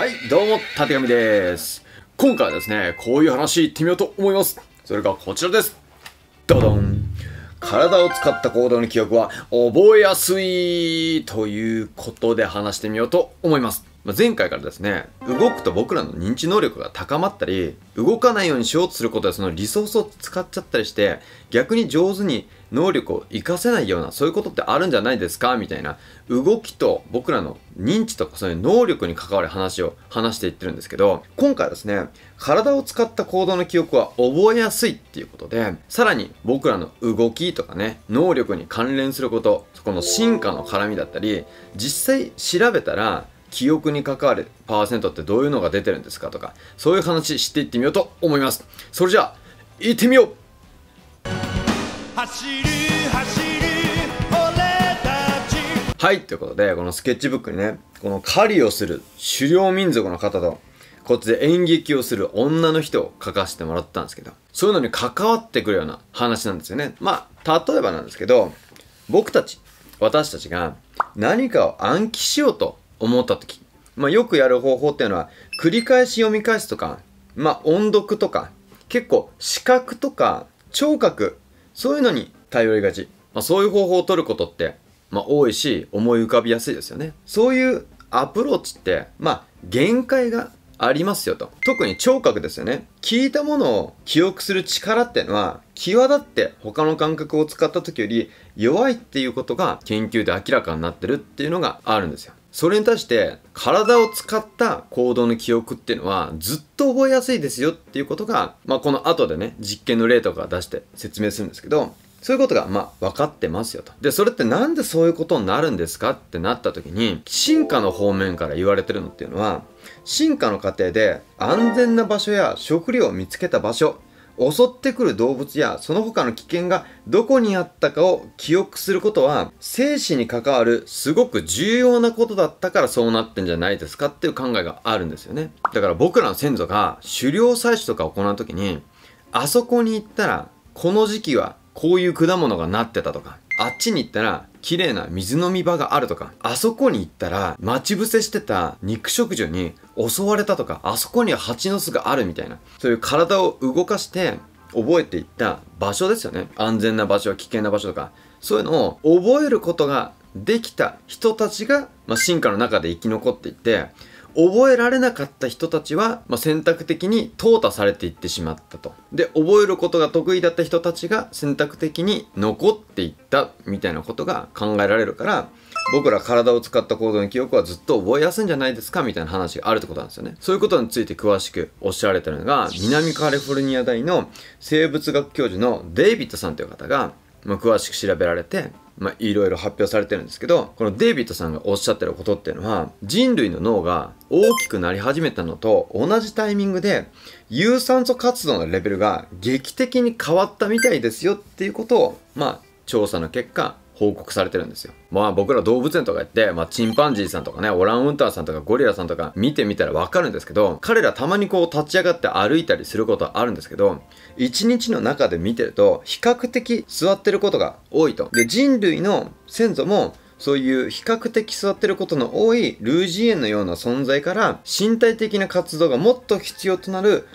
はい、どうも、たてがみです。今回はですね、こういう話言ってみようと思います。それがこちらです。ドドン。体を使った行動の記憶は覚えやすいということで話してみようと思います。まあ、前回からですね動くと僕らの認知能力が高まったり動かないようにしようとすることでそのリソースを使っちゃったりして逆に上手に能力を活かせないようなそういうことってあるんじゃないですかみたいな動きと僕らの認知とかそういう能力に関わる話を話していってるんですけど今回はですね体を使った行動の記憶は覚えやすいっていうことでさらに僕らの動きとかね能力に関連することそこの進化の絡みだったり実際調べたら記憶に関わるパーセントってどういうのが出てるんですかとか、そういう話していってみようと思います。それじゃあ、行ってみよう走る走るはい、ということで、このスケッチブックにね、この狩りをする狩猟民族の方と、こっちで演劇をする女の人を書かせてもらったんですけど、そういうのに関わってくるような話なんですよね。まあ、例えばなんですけど、僕たち、私たちが何かを暗記しようと思った時、まあ、よくやる方法っていうのは繰り返し読み返すとか、まあ、音読とか結構視覚とか聴覚そういうのに頼りがち、まあ、そういう方法を取ることって、まあ、多いし思い浮かびやすいですよねそういうアプローチってまあ限界がありますよと特に聴覚ですよね聞いたものを記憶する力っていうのは際立って他の感覚を使った時より弱いっていうことが研究で明らかになってるっていうのがあるんですよそれに対して体を使った行動の記憶っていうのはずっと覚えやすいですよっていうことが、まあ、この後でね実験の例とか出して説明するんですけどそういうことが、まあ、分かってますよと。で、それって何でそういうことになるんですかってなった時に、進化の方面から言われてるのっていうのは、進化の過程で安全な場所や食料を見つけた場所襲ってくる動物やその他の危険がどこにあったかを記憶することは生死に関わるすごく重要なことだったからそうなってんじゃないですかっていう考えがあるんですよね。だから僕らの先祖が狩猟採取とかを行う時にあそこに行ったらこの時期はこういう果物がなってたとかあっちに行ったら綺麗な水飲み場があるとか、あそこに行ったら待ち伏せしてた肉食獣に襲われたとか、あそこには蜂の巣があるみたいな、そういう体を動かして覚えていった場所ですよね。安全な場所、危険な場所とか、そういうのを覚えることができた人たちが、まあ、進化の中で生き残っていって、覚えられなかった人たちは、まあ、選択的に淘汰されていってしまったと。で、覚えることが得意だった人たちが選択的に残っていったみたいなことが考えられるから、僕ら体を使った行動の記憶はずっと覚えやすいんじゃないですかみたいな話があるってことなんですよね。そういうことについて詳しくおっしゃられてるのが、南カリフォルニア大の生物学教授のデイビッドさんという方が、まあ、詳しく調べられて、まいろいろ発表されてるんですけどこのデイビッドさんがおっしゃってることっていうのは人類の脳が大きくなり始めたのと同じタイミングで有酸素活動のレベルが劇的に変わったみたいですよっていうことをまあ調査の結果報告されてるんですよ。まあ僕ら動物園とか行って、まあチンパンジーさんとかね、オランウンターさんとかゴリラさんとか見てみたらわかるんですけど、彼らたまにこう立ち上がって歩いたりすることはあるんですけど、一日の中で見てると比較的座ってることが多いと。で、人類の先祖もそういう比較的座ってることの多いルージエンのような存在から身体的な活動がもっと必要となる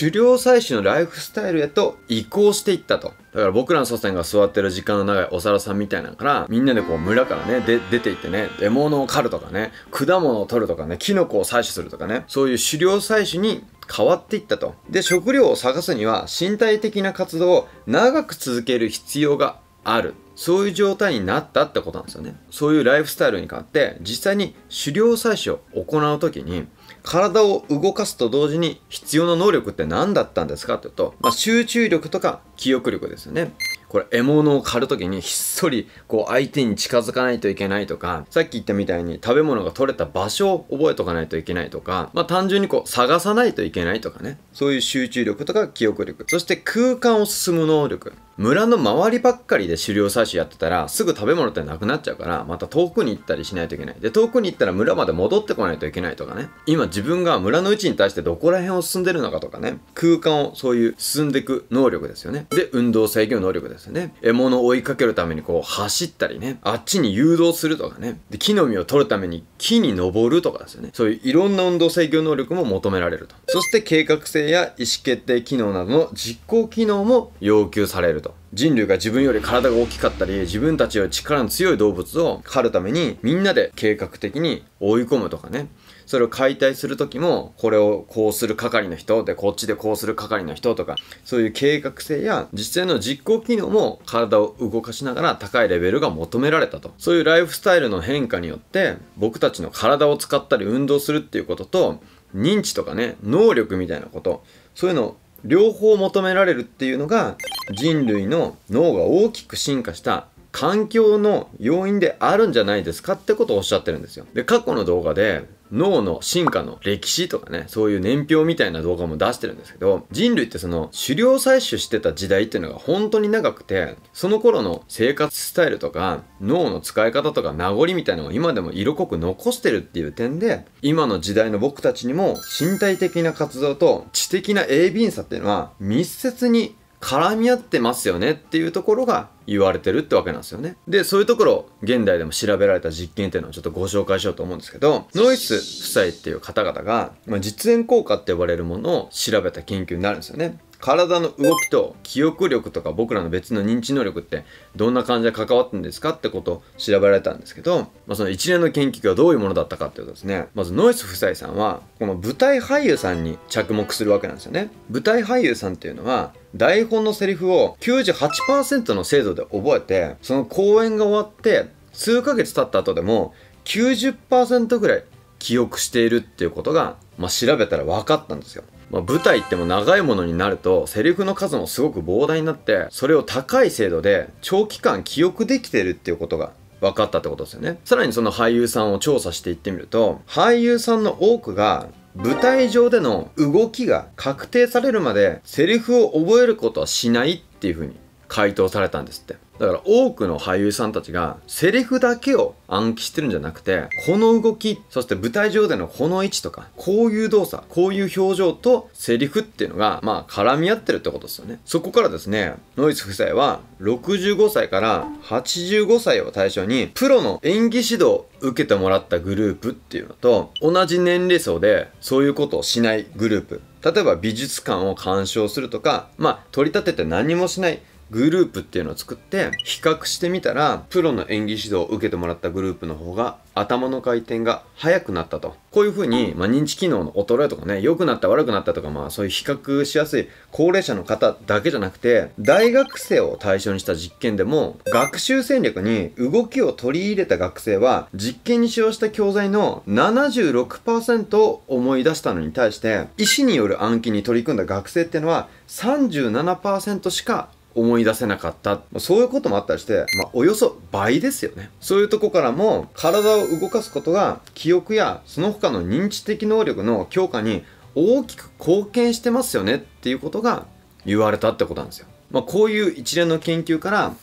狩猟採取のライフスタイルへと移行していったと。だから僕らの祖先が座ってる時間の長いお皿さんみたいなのから、みんなでこう村からね、で、出て行ってね、獲物を狩るとかね、果物を取るとかね、キノコを採取するとかね、そういう狩猟採取に変わっていったと。で、食料を探すには身体的な活動を長く続ける必要がある。そういう状態になったってことなんですよね。そういうライフスタイルに変わって、実際に狩猟採取を行うときに、体を動かすと同時に必要な能力って何だったんですかって言うと、まあ、集中力とか記憶力ですよね。これ獲物を狩る時にひっそりこう相手に近づかないといけないとか、さっき言ったみたいに食べ物が取れた場所を覚えとかないといけないとか、まあ単純にこう探さないといけないとかね。そういう集中力とか記憶力。そして空間を進む能力。村の周りばっかりで狩猟採取やってたらすぐ食べ物ってなくなっちゃうからまた遠くに行ったりしないといけないで遠くに行ったら村まで戻ってこないといけないとかね今自分が村のうちに対してどこら辺を進んでるのかとかね空間をそういう進んでいく能力ですよねで運動制御能力ですですよね。獲物を追いかけるためにこう走ったりね、あっちに誘導するとかね、で木の実を取るために木に登るとかですよね。そういういろんな運動制御能力も求められると。そして計画性や意思決定機能などの実行機能も要求されると。人類が自分より体が大きかったり自分たちより力の強い動物を狩るためにみんなで計画的に追い込むとかねそれを解体する時もこれをこうする係の人でこっちでこうする係の人とかそういう計画性や実際の実行機能も体を動かしながら高いレベルが求められたとそういうライフスタイルの変化によって僕たちの体を使ったり運動するっていうことと認知とかね能力みたいなことそういうのを両方求められるっていうのが人類の脳が大きく進化した環境の要因であるんじゃないですかってことをおっしゃってるんですよ。で過去の動画で脳の進化の歴史とかね、そういう年表みたいな動画も出してるんですけど、人類ってその狩猟採取してた時代っていうのが本当に長くて、その頃の生活スタイルとか、脳の使い方とか名残みたいなのを今でも色濃く残してるっていう点で、今の時代の僕たちにも身体的な活動と知的な鋭敏さっていうのは密接に絡み合ってますよねっていうところが言われてるってわけなんですよね。で、そういうところ、現代でも調べられた実験っていうのをちょっとご紹介しようと思うんですけど、ノイズ夫妻っていう方々が、まあ、実演効果って呼ばれるものを調べた研究になるんですよね。体の動きと記憶力とか僕らの別の認知能力ってどんな感じで関わってんですかってことを調べられたんですけど、まあ、その一連の研究がどういうものだったかっていうとですねまずノイス夫妻さんはこの舞台俳優さんに着目するわけなんですよね舞台俳優さんっていうのは台本のセリフを98%の精度で覚えてその公演が終わって数ヶ月経った後でも90%ぐらい記憶しているっていうことが、まあ、調べたら分かったんですよまあ、舞台っても長いものになるとセリフの数もすごく膨大になってそれを高い精度で長期間記憶できてるっていうことが分かったってことですよねさらにその俳優さんを調査していってみると俳優さんの多くが舞台上での動きが確定されるまでセリフを覚えることはしないっていうふうに回答されたんですってだから多くの俳優さんたちがセリフだけを暗記してるんじゃなくてこの動きそして舞台上でのこの位置とかこういう動作こういう表情とセリフっていうのがまあ絡み合ってるってことですよねそこからですねノイズ夫妻は65歳から85歳を対象にプロの演技指導を受けてもらったグループっていうのと同じ年齢層でそういうことをしないグループ例えば美術館を鑑賞するとかまあ取り立てて何もしないグループっていうのを作って比較してみたらプロの演技指導を受けてもらったグループの方が頭の回転が速くなったとこういうふうに、まあ、認知機能の衰えとかね良くなった悪くなったとかまあそういう比較しやすい高齢者の方だけじゃなくて大学生を対象にした実験でも学習戦略に動きを取り入れた学生は実験に使用した教材の76%を思い出したのに対して医師による暗記に取り組んだ学生っていうのは37%しか思い出せなかったそういうこともあったりして、まあ、およそ倍ですよねそういうとこからも体を動かすことが記憶やその他の認知的能力の強化に大きく貢献してますよねっていうことが言われたってことなんですよ、まあ、こういう一連の研究から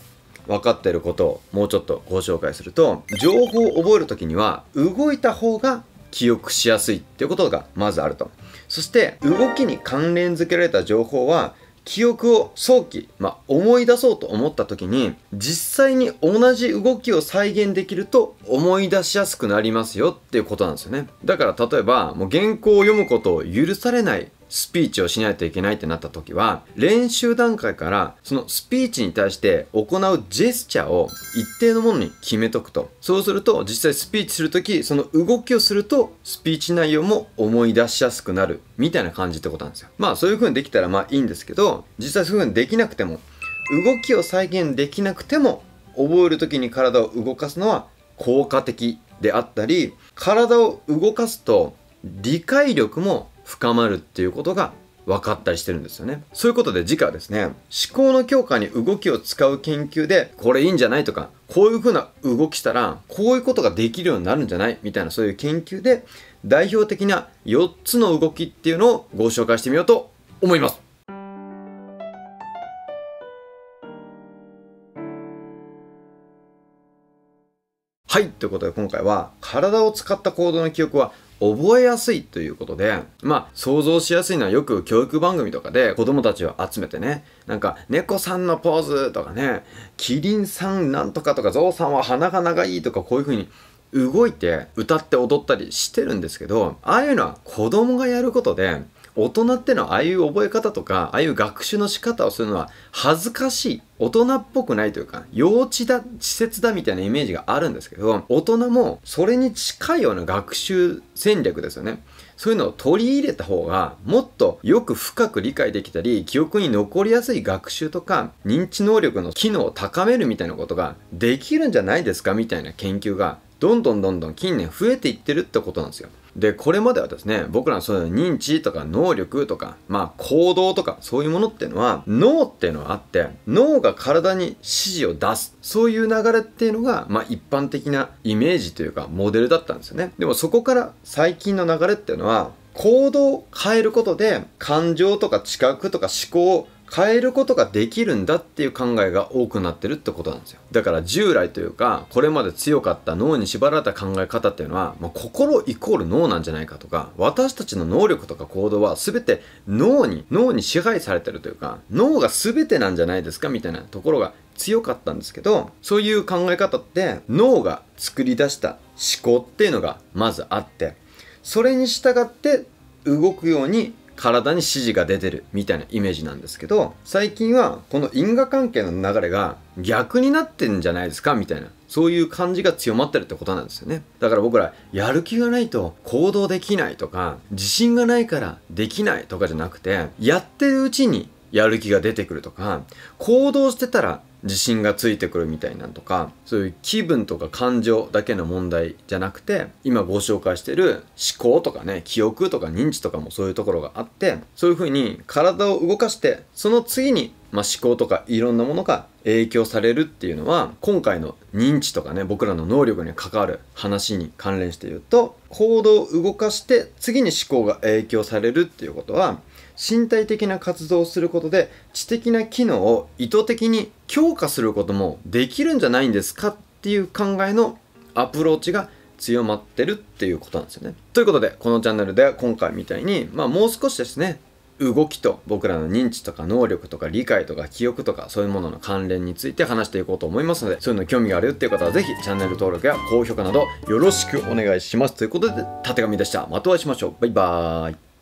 分かっていることをもうちょっとご紹介すると情報を覚える時には動いた方が記憶しやすいっていうことがまずあるとそして動きに関連づけられた情報は記憶を早期、まあ、思い出そうと思った時に実際に同じ動きを再現できると思い出しやすくなりますよっていうことなんですよねだから例えばもう原稿を読むことを許されないスピーチをしないといけないってなった時は練習段階からそのスピーチに対して行うジェスチャーを一定のものに決めとくとそうすると実際スピーチする時その動きをするとスピーチ内容も思い出しやすくなるみたいな感じってことなんですよまあそういう風にできたらまあいいんですけど実際そういう風にできなくても動きを再現できなくても覚える時に体を動かすのは効果的であったり体を動かすと理解力も深まるっていうことが分かったりしてるんですよね。そういうことで次回はですね、思考の強化に動きを使う研究で、これいいんじゃないとか、こういうふうな動きしたら、こういうことができるようになるんじゃないみたいなそういう研究で、代表的な4つの動きっていうのをご紹介してみようと思います。はい。ということで今回は、体を使った行動の記憶は覚えやすいということで、まあ、想像しやすいのはよく教育番組とかで子供たちを集めてね、なんか、猫さんのポーズとかね、キリンさんなんとかとか、ゾウさんは鼻が長いとか、こういう風に動いて歌って踊ったりしてるんですけど、ああいうのは子供がやることで、大人ってのはああいう覚え方とかああいう学習の仕方をするのは恥ずかしい大人っぽくないというか幼稚だ稚拙だみたいなイメージがあるんですけど大人もそれに近いような学習戦略ですよねそういうのを取り入れた方がもっとよく深く理解できたり記憶に残りやすい学習とか認知能力の機能を高めるみたいなことができるんじゃないですかみたいな研究がどんどんどんどん近年増えていってるってことなんですよ。で、これまではですね、僕らのそういう認知とか能力とか、まあ行動とかそういうものっていうのは、脳っていうのはあって、脳が体に指示を出す。そういう流れっていうのが、まあ一般的なイメージというかモデルだったんですよね。でもそこから最近の流れっていうのは、行動を変えることで感情とか知覚とか思考を変えることができるんだっていう考えが多くなってるってことなんですよだから従来というかこれまで強かった脳に縛られた考え方っていうのは、まあ、心イコール脳なんじゃないかとか私たちの能力とか行動は全て脳に脳に支配されてるというか脳が全てなんじゃないですかみたいなところが強かったんですけどそういう考え方って脳が作り出した思考っていうのがまずあってそれに従って動くように体に指示が出てるみたいなイメージなんですけど最近はこの因果関係の流れが逆になってんじゃないですかみたいなそういう感じが強まってるってことなんですよねだから僕らやる気がないと行動できないとか自信がないからできないとかじゃなくてやってるうちにやる気が出てくるとか行動してたら自信がついてくるみたいなんとかそういう気分とか感情だけの問題じゃなくて今ご紹介してる思考とかね記憶とか認知とかもそういうところがあってそういうふうに体を動かしてその次に、まあ、思考とかいろんなものが影響されるっていうのは今回の認知とかね僕らの能力に関わる話に関連して言うと行動を動かして次に思考が影響されるっていうことは身体的な活動をすることで知的な機能を意図的に強化することもできるんじゃないんですかっていう考えのアプローチが強まってるっていうことなんですよね。ということでこのチャンネルでは今回みたいに、まあ、もう少しですね動きと僕らの認知とか能力とか理解とか記憶とかそういうものの関連について話していこうと思いますのでそういうの興味があるよっていう方は是非チャンネル登録や高評価などよろしくお願いしますということでたてがみでしたまたお会いしましょうバイバーイ